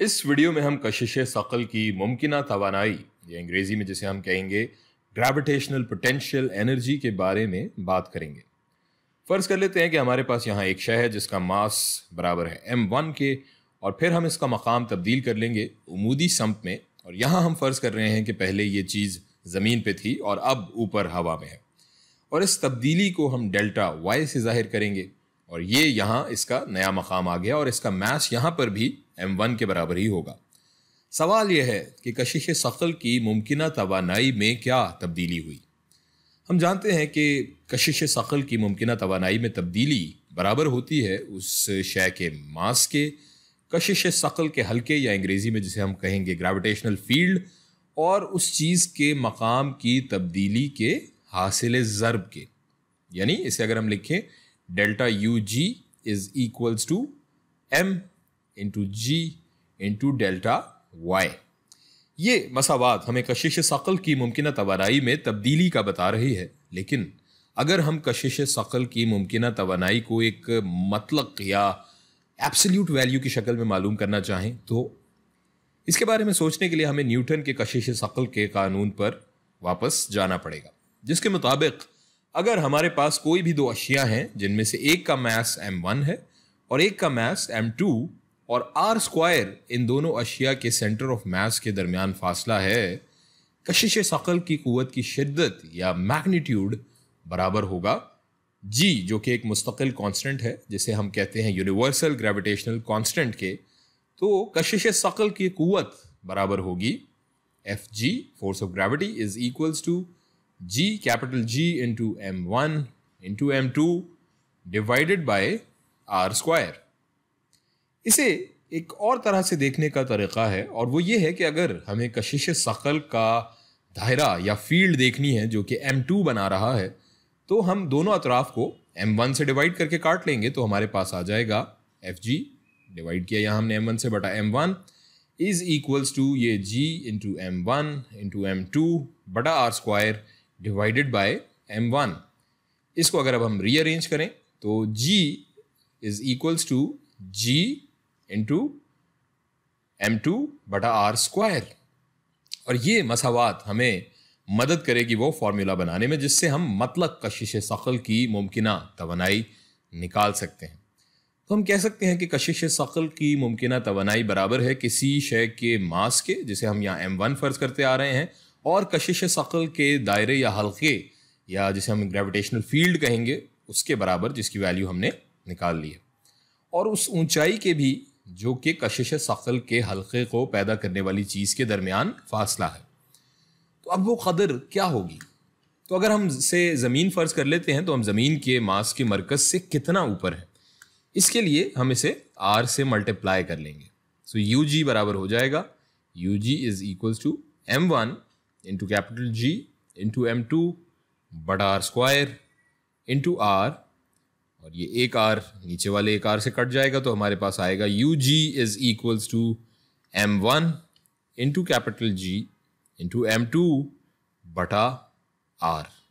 इस वीडियो में हम कशिश सकल की मुमकिन तोानाई या अंग्रेज़ी में जिसे हम कहेंगे ग्रेविटेशनल पोटेंशियल एनर्जी के बारे में बात करेंगे फ़र्ज़ कर लेते हैं कि हमारे पास यहाँ एक शह है जिसका मास बराबर है एम वन के और फिर हम इसका मकाम तब्दील कर लेंगे उमूदी सम्प में और यहाँ हम फ़र्ज़ कर रहे हैं कि पहले ये चीज़ ज़मीन पे थी और अब ऊपर हवा में है और इस तब्दीली को हम डेल्टा वाई से ज़ाहिर करेंगे और ये यहाँ इसका नया मकाम आ गया और इसका मैस यहाँ पर भी एम वन के बराबर ही होगा सवाल यह है कि कशिश सखल की मुमकिन तोानाई में क्या तब्दीली हुई हम जानते हैं कि कशिश सखल की मुमकिन तोानाई में तब्दीली बराबर होती है उस शय के मास के कशिश शक्ल के हल्के या अंग्रेज़ी में जिसे हम कहेंगे ग्रेविटेशनल फील्ड और उस चीज़ के मकाम की तब्दीली के हासिल ज़रब के यानी इसे अगर हम लिखें delta UG is equals to M into G into delta Y. ये मसावात हमें कशिश सकल की मुमकिन तोानाई में तब्दीली का बता रही है लेकिन अगर हम कशिश सकल की मुमकिन तोानाई को एक मतलब या एप्सल्यूट वैल्यू की शक्ल में मालूम करना चाहें तो इसके बारे में सोचने के लिए हमें न्यूटन के कशिश सकल के कानून पर वापस जाना पड़ेगा जिसके मुताबिक अगर हमारे पास कोई भी दो अशिया हैं जिनमें से एक का मास एम वन है और एक का मास एम टू और आर स्क्वायर इन दोनों अशिया के सेंटर ऑफ मास के दरमियान फासला है कशिश शकल की क़वत की शिद्दत या मैग्नीट्यूड बराबर होगा जी जो कि एक मुस्तकिल कांस्टेंट है जिसे हम कहते हैं यूनिवर्सल ग्रेविटेशनल कांस्टेंट के तो कशिश शकल की क़वत बराबर होगी F G force of gravity is equals to G capital G into M1 into M2 divided by R square. इसे एक और तरह से देखने का तरीका है और वो ये है कि अगर हमें कशिश सकल का दायरा या फील्ड देखनी है जो कि M2 बना रहा है तो हम दोनों अतराफ को M1 से डिवाइड करके काट लेंगे तो हमारे पास आ जाएगा एफ जी डिवाइड किया यहाँ हमने M1 से बटा M1 इज़ इक्वल्स टू ये G into M one into M two बटा R square divided by M one इसको अगर अब हम रीअरेंज करें तो G is equals to G into M two बटा आर स्क्वायर और ये मसावत हमें मदद करेगी वो फार्मूला बनाने में जिससे हम मतलब कशिश शक्ल की मुमकिन तोनाई निकाल सकते हैं तो हम कह सकते हैं कि कशिश शक्ल की मुमकिन तोनाई बराबर है किसी शय के मास के जिसे हम यहाँ एम वन फर्ज करते आ रहे हैं और कशिश शक्ल के दायरे या हल्के या जिसे हम ग्रेविटेशनल फील्ड कहेंगे उसके बराबर जिसकी वैल्यू हमने निकाल ली है और उस ऊंचाई के भी जो कि कशिश शक्ल के हल्के को पैदा करने वाली चीज़ के दरमियान फासला है तो अब वो कदर क्या होगी तो अगर हम से ज़मीन फ़र्ज़ कर लेते हैं तो हम ज़मीन के मास के मरकज़ से कितना ऊपर है इसके लिए हम इसे आर से मल्टीप्लाई कर लेंगे सो यू जी बराबर हो जाएगा U G is equal to M one into capital G into M two बड़ा आर स्क्वायर इंटू आर और ये एक आर नीचे वाले एक आर से कट जाएगा तो हमारे पास आएगा U G is equals to M one into capital G into M two बटा आर